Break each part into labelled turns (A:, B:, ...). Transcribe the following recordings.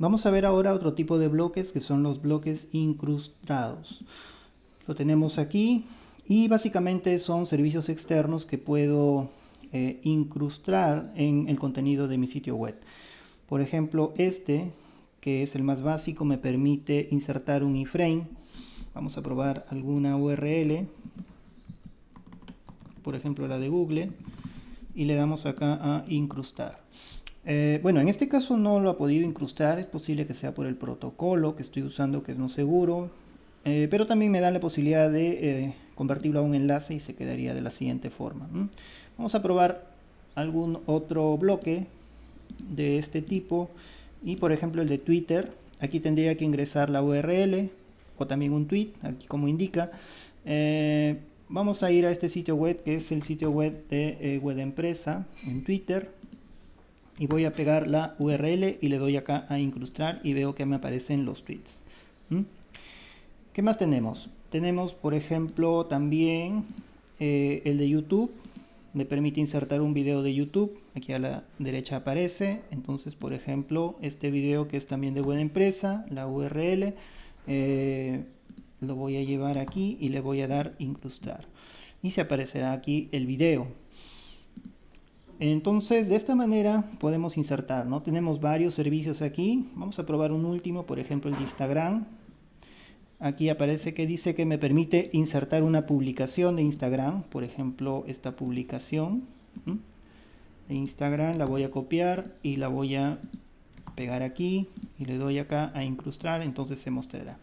A: Vamos a ver ahora otro tipo de bloques que son los bloques incrustados. Lo tenemos aquí y básicamente son servicios externos que puedo eh, incrustar en el contenido de mi sitio web. Por ejemplo, este que es el más básico me permite insertar un iframe. Vamos a probar alguna URL, por ejemplo la de Google, y le damos acá a incrustar. Eh, bueno, en este caso no lo ha podido incrustar, es posible que sea por el protocolo que estoy usando que es no seguro, eh, pero también me dan la posibilidad de eh, convertirlo a un enlace y se quedaría de la siguiente forma. Vamos a probar algún otro bloque de este tipo y por ejemplo el de Twitter, aquí tendría que ingresar la URL o también un tweet, aquí como indica. vamos a ir a este sitio web que es el sitio web de Web Empresa en Twitter y voy a pegar la URL y le doy acá a incrustar y veo que me aparecen los tweets. ¿Qué más tenemos? Tenemos, por ejemplo, también eh, el de YouTube. Me permite insertar un video de YouTube. Aquí a la derecha aparece. Entonces, por ejemplo, este video que es también de buena empresa, la URL, eh, lo voy a llevar aquí y le voy a dar incrustar. Y se aparecerá aquí el video. Entonces, de esta manera podemos insertar, ¿no? Tenemos varios servicios aquí. Vamos a probar un último, por ejemplo, el de Instagram. Aquí aparece que dice que me permite insertar una publicación de Instagram. Por ejemplo, esta publicación de Instagram la voy a copiar y la voy a pegar aquí y le doy acá a incrustar, entonces se mostrará.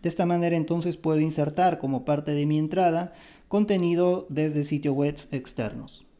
A: De esta manera entonces puedo insertar como parte de mi entrada contenido desde sitios web externos.